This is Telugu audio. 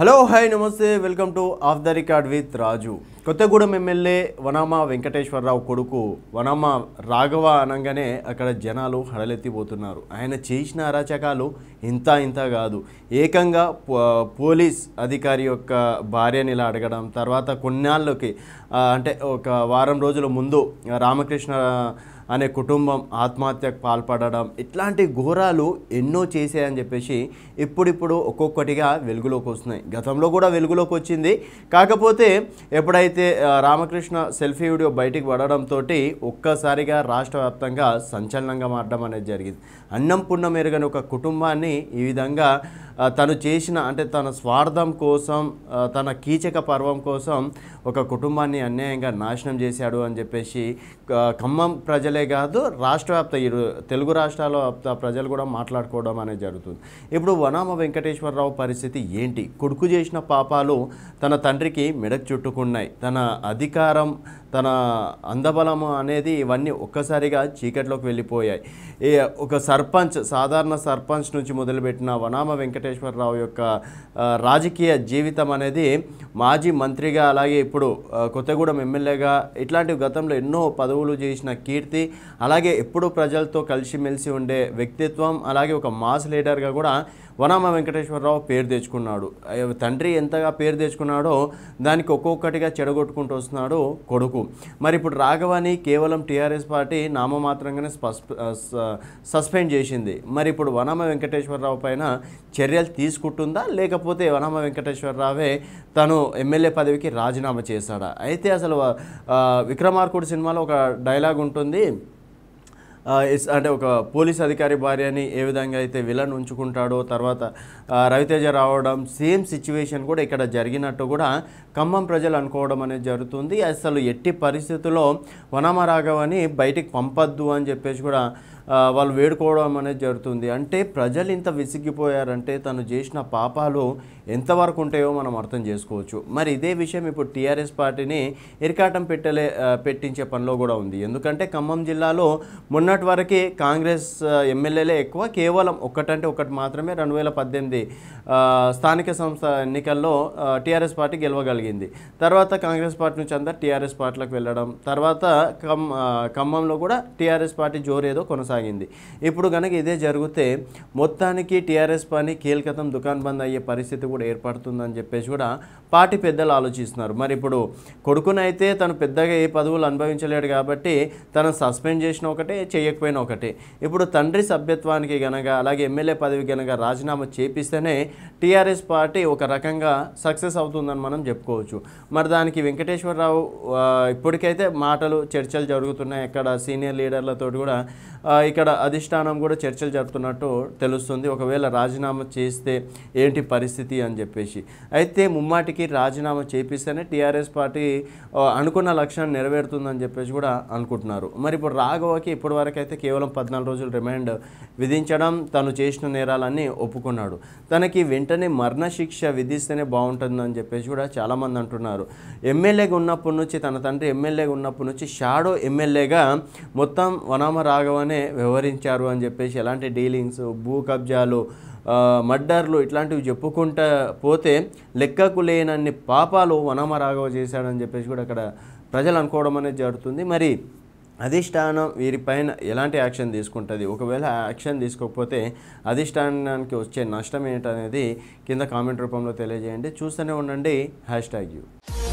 హలో హాయ్ నమస్తే welcome to off the record with Raju Kothagudem MLA Vanama Venkateswararao కొడుకు వనామ రాఘవ అనగానే అక్కడ జనాలు హడలెత్తిపోతున్నారు ఆయన చేసిన అరాచకాలు ఇంత ఇంత కాదు ఏకంగా పోలీస్ అధికారి యొక్క భార్యని ఇలా అడగడం తర్వాత కొన్నాళ్ళకి అంటే ఒక వారం రోజుల ముందు రామకృష్ణ అనే కుటుంబం ఆత్మహత్యకు పాల్పడడం ఇట్లాంటి ఘోరాలు ఎన్నో చేశాయని చెప్పేసి ఇప్పుడిప్పుడు ఒక్కొక్కటిగా వెలుగులోకి వస్తున్నాయి గతంలో కూడా వెలుగులోకి వచ్చింది కాకపోతే ఎప్పుడైతే రామకృష్ణ సెల్ఫీ వీడియో బయటికి పడడంతో ఒక్కసారిగా రాష్ట్ర వ్యాప్తంగా సంచలనంగా మారడం అనేది జరిగింది అన్నం పున్నం ఎరగని ఒక కుటుంబాన్ని ఈ విధంగా తను చేసిన అంటే తన స్వార్థం కోసం తన కీచక పర్వం కోసం ఒక కుటుంబాన్ని అన్యాయంగా నాశనం చేశాడు అని చెప్పేసి ఖమ్మం ప్రజలే కాదు రాష్ట్ర వ్యాప్త తెలుగు రాష్ట్రాల వ్యాప్త ప్రజలు కూడా మాట్లాడుకోవడం అనేది జరుగుతుంది ఇప్పుడు వనామ వెంకటేశ్వరరావు పరిస్థితి ఏంటి కొడుకు చేసిన పాపాలు తన తండ్రికి మెడకు చుట్టుకున్నాయి తన అధికారం తన అందబలము అనేది ఇవన్నీ ఒక్కసారిగా చీకట్లోకి వెళ్ళిపోయాయి ఒక సర్పంచ్ సాధారణ సర్పంచ్ నుంచి మొదలుపెట్టిన వనామ వెంకటేశ్వరరావు యొక్క రాజకీయ జీవితం అనేది మాజీ మంత్రిగా అలాగే ఇప్పుడు కొత్తగూడెం ఎమ్మెల్యేగా ఇట్లాంటి గతంలో ఎన్నో పదవులు చేసిన కీర్తి అలాగే ఎప్పుడూ ప్రజలతో కలిసిమెలిసి ఉండే వ్యక్తిత్వం అలాగే ఒక మాస్ లీడర్గా కూడా వనామ వెంకటేశ్వరరావు పేరు తెచ్చుకున్నాడు తండ్రి ఎంతగా పేరు తెచ్చుకున్నాడో దానికి ఒక్కొక్కటిగా చెడగొట్టుకుంటూ వస్తున్నాడు కొడుకు మరి ఇప్పుడు రాఘవాని కేవలం టీఆర్ఎస్ పార్టీ నామమాత్రంగానే సస్పెండ్ చేసింది మరి ఇప్పుడు వనామ వెంకటేశ్వరరావు పైన చర్యలు తీసుకుంటుందా లేకపోతే వనామ వెంకటేశ్వరరావే తను ఎమ్మెల్యే పదవికి రాజీనామా చేశాడా అయితే అసలు విక్రమార్కుడు సినిమాలో ఒక డైలాగ్ ఉంటుంది అంటే ఒక పోలీస్ అధికారి భార్యని ఏ విధంగా అయితే విలన్ ఉంచుకుంటాడో తర్వాత రవితేజ రావడం సేమ్ సిచ్యువేషన్ కూడా ఇక్కడ జరిగినట్టు కూడా ఖమ్మం ప్రజలు అనుకోవడం అనేది జరుగుతుంది అసలు ఎట్టి పరిస్థితుల్లో వనమరాఘవని బయటికి పంపద్దు అని చెప్పేసి కూడా వాళ్ళు వేడుకోవడం అనేది జరుగుతుంది అంటే ప్రజలు ఇంత విసిగిపోయారంటే తను చేసిన పాపాలు ఎంతవరకు ఉంటాయో మనం అర్థం చేసుకోవచ్చు మరి ఇదే విషయం ఇప్పుడు టీఆర్ఎస్ పార్టీని ఇరికాటం పెట్టలే పెట్టించే పనిలో కూడా ఉంది ఎందుకంటే ఖమ్మం జిల్లాలో మొన్నటి వరకే కాంగ్రెస్ ఎమ్మెల్యేలే ఎక్కువ కేవలం ఒకటంటే ఒకటి మాత్రమే రెండు వేల పద్దెనిమిది స్థానిక సంస్థ ఎన్నికల్లో టీఆర్ఎస్ పార్టీ గెలవగలిగింది తర్వాత కాంగ్రెస్ పార్టీ నుంచి అందరు టీఆర్ఎస్ పార్టీలకు వెళ్ళడం తర్వాత ఖమ్మంలో కూడా టీఆర్ఎస్ పార్టీ జోరేదో ఏదో కొనసాగింది కొనసాగింది ఇప్పుడు కనుక ఇదే జరిగితే మొత్తానికి టీఆర్ఎస్ పని కీలకతం దుకాణ బంద్ అయ్యే పరిస్థితి కూడా ఏర్పడుతుందని చెప్పేసి కూడా పార్టీ పెద్దలు ఆలోచిస్తున్నారు మరి ఇప్పుడు కొడుకునైతే తను పెద్దగా ఏ పదవులు అనుభవించలేడు కాబట్టి తను సస్పెండ్ చేసిన ఒకటే చేయకపోయినా ఒకటే ఇప్పుడు తండ్రి సభ్యత్వానికి గనక అలాగే ఎమ్మెల్యే పదవి గనక రాజీనామా చేపిస్తేనే టీఆర్ఎస్ పార్టీ ఒక రకంగా సక్సెస్ అవుతుందని మనం చెప్పుకోవచ్చు మరి దానికి వెంకటేశ్వరరావు ఇప్పటికైతే మాటలు చర్చలు జరుగుతున్నాయి అక్కడ సీనియర్ లీడర్లతో కూడా ఇక్కడ అధిష్టానం కూడా చర్చలు జరుపుతున్నట్టు తెలుస్తుంది ఒకవేళ రాజీనామా చేస్తే ఏంటి పరిస్థితి అని చెప్పేసి అయితే ముమ్మాటికి రాజీనామా చేపిస్తేనే టీఆర్ఎస్ పార్టీ అనుకున్న లక్ష్యాన్ని నెరవేరుతుందని చెప్పేసి కూడా అనుకుంటున్నారు మరి ఇప్పుడు రాఘవకి ఇప్పటివరకు అయితే కేవలం పద్నాలుగు రోజులు రిమాండ్ విధించడం తను చేసిన నేరాలన్నీ ఒప్పుకున్నాడు తనకి వెంటనే మరణశిక్ష విధిస్తేనే బాగుంటుందని చెప్పేసి కూడా చాలామంది అంటున్నారు ఎమ్మెల్యేగా ఉన్నప్పటి నుంచి తన తండ్రి ఎమ్మెల్యేగా ఉన్నప్పటి నుంచి షాడో ఎమ్మెల్యేగా మొత్తం వనామ రాఘవనే వ్యవహరించారు అని చెప్పేసి ఎలాంటి డీలింగ్స్ భూ కబ్జాలు మర్డర్లు ఇట్లాంటివి చెప్పుకుంటా పోతే లెక్కకు లేనన్ని పాపాలు వనమ రాఘవ చేశాడని చెప్పేసి కూడా అక్కడ ప్రజలు అనుకోవడం అనేది జరుగుతుంది మరి అధిష్టానం వీరిపైన ఎలాంటి యాక్షన్ తీసుకుంటుంది ఒకవేళ యాక్షన్ తీసుకోకపోతే అధిష్టానానికి వచ్చే నష్టం ఏంటనేది కింద కామెంట్ రూపంలో తెలియజేయండి చూస్తూనే ఉండండి హ్యాష్ ట్యాగ్ యూ